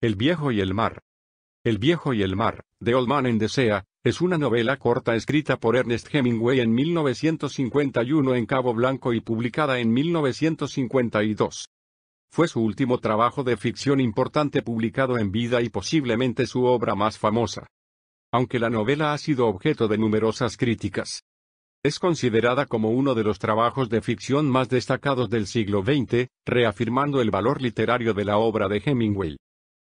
El viejo y el mar. El viejo y el mar, de Old Man en Desea, es una novela corta escrita por Ernest Hemingway en 1951 en Cabo Blanco y publicada en 1952. Fue su último trabajo de ficción importante publicado en vida y posiblemente su obra más famosa. Aunque la novela ha sido objeto de numerosas críticas. Es considerada como uno de los trabajos de ficción más destacados del siglo XX, reafirmando el valor literario de la obra de Hemingway.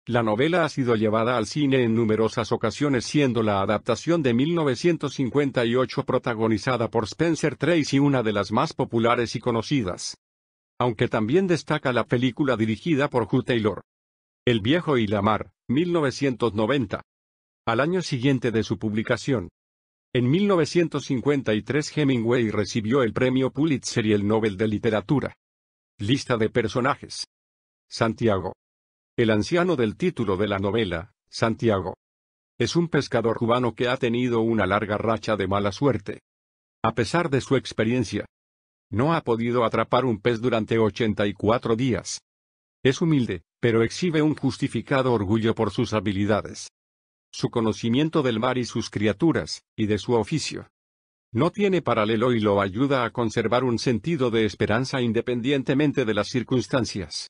La novela ha sido llevada al cine en numerosas ocasiones siendo la adaptación de 1958 protagonizada por Spencer Tracy una de las más populares y conocidas. Aunque también destaca la película dirigida por Hugh Taylor. El viejo y la mar, 1990. Al año siguiente de su publicación. En 1953 Hemingway recibió el premio Pulitzer y el Nobel de Literatura. Lista de personajes. Santiago. El anciano del título de la novela, Santiago. Es un pescador cubano que ha tenido una larga racha de mala suerte. A pesar de su experiencia, no ha podido atrapar un pez durante 84 días. Es humilde, pero exhibe un justificado orgullo por sus habilidades. Su conocimiento del mar y sus criaturas, y de su oficio. No tiene paralelo y lo ayuda a conservar un sentido de esperanza independientemente de las circunstancias.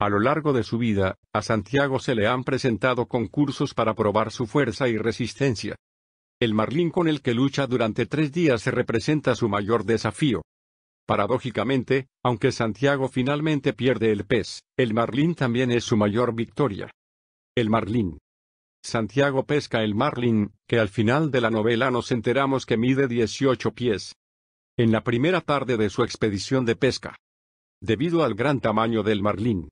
A lo largo de su vida, a Santiago se le han presentado concursos para probar su fuerza y resistencia. El marlín con el que lucha durante tres días se representa su mayor desafío. Paradójicamente, aunque Santiago finalmente pierde el pez, el marlín también es su mayor victoria. El marlín. Santiago pesca el marlín, que al final de la novela nos enteramos que mide 18 pies. En la primera tarde de su expedición de pesca. Debido al gran tamaño del marlín,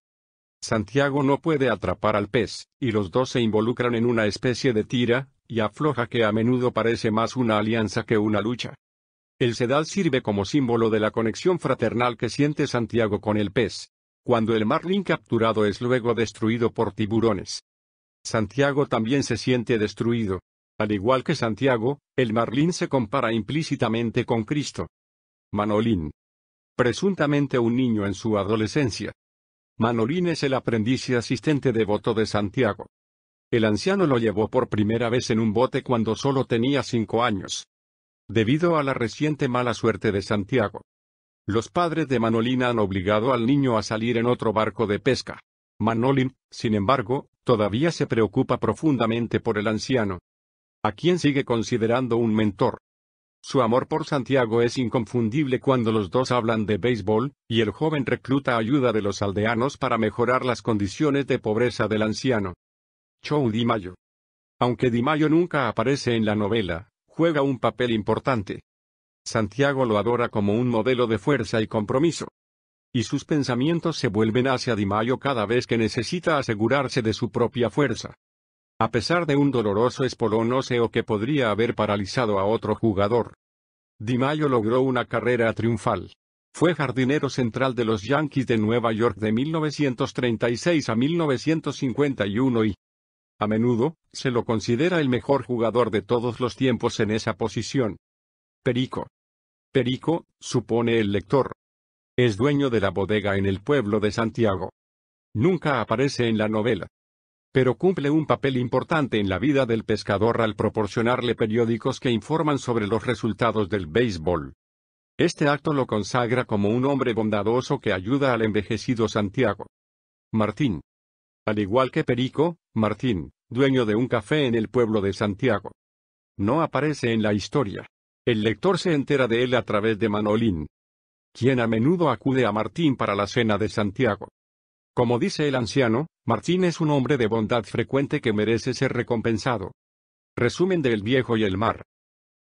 Santiago no puede atrapar al pez, y los dos se involucran en una especie de tira, y afloja que a menudo parece más una alianza que una lucha. El sedal sirve como símbolo de la conexión fraternal que siente Santiago con el pez, cuando el marlín capturado es luego destruido por tiburones. Santiago también se siente destruido. Al igual que Santiago, el marlín se compara implícitamente con Cristo. Manolín. Presuntamente un niño en su adolescencia, Manolín es el aprendiz y asistente devoto de Santiago. El anciano lo llevó por primera vez en un bote cuando solo tenía cinco años. Debido a la reciente mala suerte de Santiago, los padres de Manolín han obligado al niño a salir en otro barco de pesca. Manolín, sin embargo, todavía se preocupa profundamente por el anciano, a quien sigue considerando un mentor. Su amor por Santiago es inconfundible cuando los dos hablan de béisbol, y el joven recluta ayuda de los aldeanos para mejorar las condiciones de pobreza del anciano. Chow Di Mayo. Aunque Di Mayo nunca aparece en la novela, juega un papel importante. Santiago lo adora como un modelo de fuerza y compromiso. Y sus pensamientos se vuelven hacia Di Mayo cada vez que necesita asegurarse de su propia fuerza. A pesar de un doloroso espolón óseo que podría haber paralizado a otro jugador. Di Mayo logró una carrera triunfal. Fue jardinero central de los Yankees de Nueva York de 1936 a 1951 y, a menudo, se lo considera el mejor jugador de todos los tiempos en esa posición. Perico. Perico, supone el lector. Es dueño de la bodega en el pueblo de Santiago. Nunca aparece en la novela pero cumple un papel importante en la vida del pescador al proporcionarle periódicos que informan sobre los resultados del béisbol. Este acto lo consagra como un hombre bondadoso que ayuda al envejecido Santiago. Martín. Al igual que Perico, Martín, dueño de un café en el pueblo de Santiago. No aparece en la historia. El lector se entera de él a través de Manolín, quien a menudo acude a Martín para la cena de Santiago. Como dice el anciano, Martín es un hombre de bondad frecuente que merece ser recompensado. Resumen de El Viejo y el Mar.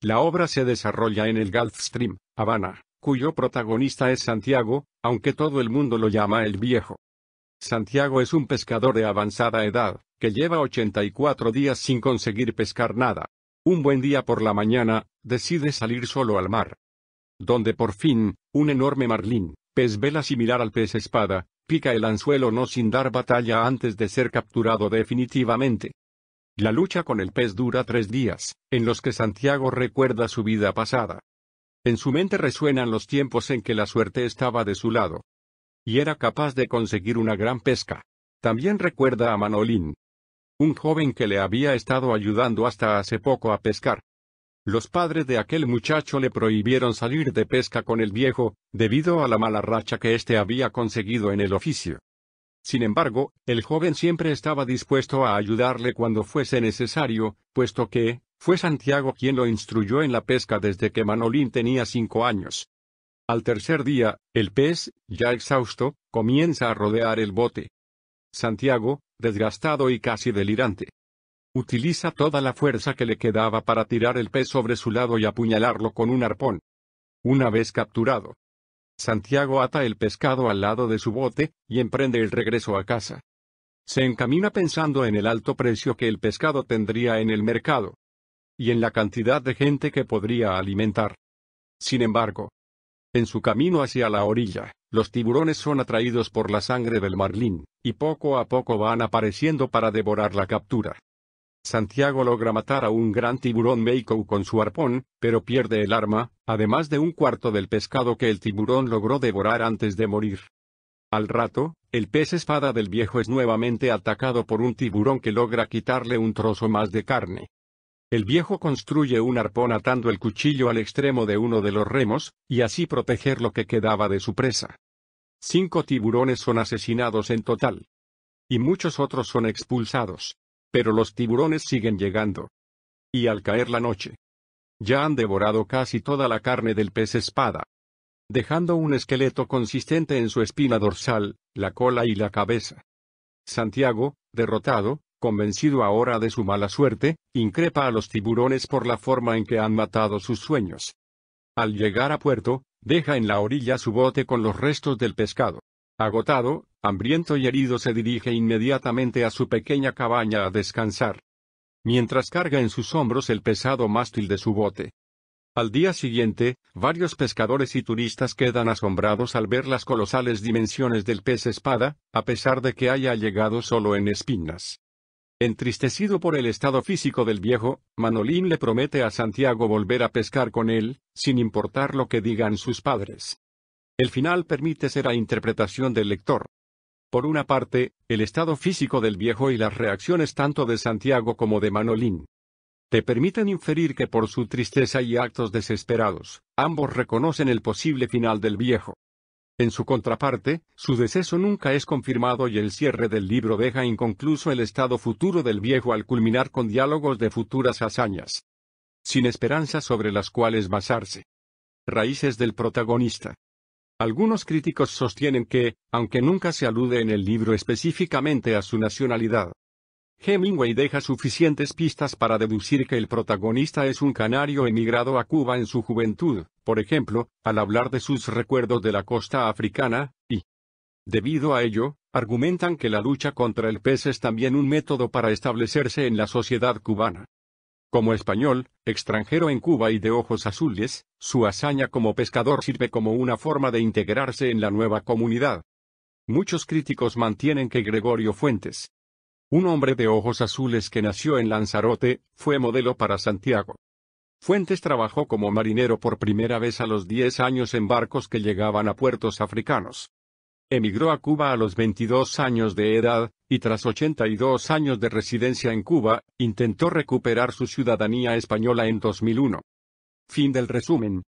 La obra se desarrolla en el Gulf Stream, Habana, cuyo protagonista es Santiago, aunque todo el mundo lo llama el Viejo. Santiago es un pescador de avanzada edad, que lleva 84 días sin conseguir pescar nada. Un buen día por la mañana, decide salir solo al mar. Donde por fin, un enorme marlín, pez vela similar al pez espada, el anzuelo no sin dar batalla antes de ser capturado definitivamente. La lucha con el pez dura tres días, en los que Santiago recuerda su vida pasada. En su mente resuenan los tiempos en que la suerte estaba de su lado. Y era capaz de conseguir una gran pesca. También recuerda a Manolín. Un joven que le había estado ayudando hasta hace poco a pescar, los padres de aquel muchacho le prohibieron salir de pesca con el viejo, debido a la mala racha que éste había conseguido en el oficio. Sin embargo, el joven siempre estaba dispuesto a ayudarle cuando fuese necesario, puesto que, fue Santiago quien lo instruyó en la pesca desde que Manolín tenía cinco años. Al tercer día, el pez, ya exhausto, comienza a rodear el bote. Santiago, desgastado y casi delirante, Utiliza toda la fuerza que le quedaba para tirar el pez sobre su lado y apuñalarlo con un arpón. Una vez capturado, Santiago ata el pescado al lado de su bote, y emprende el regreso a casa. Se encamina pensando en el alto precio que el pescado tendría en el mercado, y en la cantidad de gente que podría alimentar. Sin embargo, en su camino hacia la orilla, los tiburones son atraídos por la sangre del marlín, y poco a poco van apareciendo para devorar la captura. Santiago logra matar a un gran tiburón Meikou con su arpón, pero pierde el arma, además de un cuarto del pescado que el tiburón logró devorar antes de morir. Al rato, el pez espada del viejo es nuevamente atacado por un tiburón que logra quitarle un trozo más de carne. El viejo construye un arpón atando el cuchillo al extremo de uno de los remos, y así proteger lo que quedaba de su presa. Cinco tiburones son asesinados en total. Y muchos otros son expulsados. Pero los tiburones siguen llegando. Y al caer la noche, ya han devorado casi toda la carne del pez espada, dejando un esqueleto consistente en su espina dorsal, la cola y la cabeza. Santiago, derrotado, convencido ahora de su mala suerte, increpa a los tiburones por la forma en que han matado sus sueños. Al llegar a puerto, deja en la orilla su bote con los restos del pescado. Agotado, hambriento y herido se dirige inmediatamente a su pequeña cabaña a descansar. Mientras carga en sus hombros el pesado mástil de su bote. Al día siguiente, varios pescadores y turistas quedan asombrados al ver las colosales dimensiones del pez espada, a pesar de que haya llegado solo en espinas. Entristecido por el estado físico del viejo, Manolín le promete a Santiago volver a pescar con él, sin importar lo que digan sus padres. El final permite ser a interpretación del lector. Por una parte, el estado físico del viejo y las reacciones tanto de Santiago como de Manolín. Te permiten inferir que por su tristeza y actos desesperados, ambos reconocen el posible final del viejo. En su contraparte, su deceso nunca es confirmado y el cierre del libro deja inconcluso el estado futuro del viejo al culminar con diálogos de futuras hazañas. Sin esperanza sobre las cuales basarse. Raíces del protagonista. Algunos críticos sostienen que, aunque nunca se alude en el libro específicamente a su nacionalidad, Hemingway deja suficientes pistas para deducir que el protagonista es un canario emigrado a Cuba en su juventud, por ejemplo, al hablar de sus recuerdos de la costa africana, y, debido a ello, argumentan que la lucha contra el pez es también un método para establecerse en la sociedad cubana. Como español, extranjero en Cuba y de ojos azules, su hazaña como pescador sirve como una forma de integrarse en la nueva comunidad. Muchos críticos mantienen que Gregorio Fuentes, un hombre de ojos azules que nació en Lanzarote, fue modelo para Santiago. Fuentes trabajó como marinero por primera vez a los 10 años en barcos que llegaban a puertos africanos. Emigró a Cuba a los 22 años de edad, y tras 82 años de residencia en Cuba, intentó recuperar su ciudadanía española en 2001. Fin del resumen.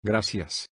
Gracias.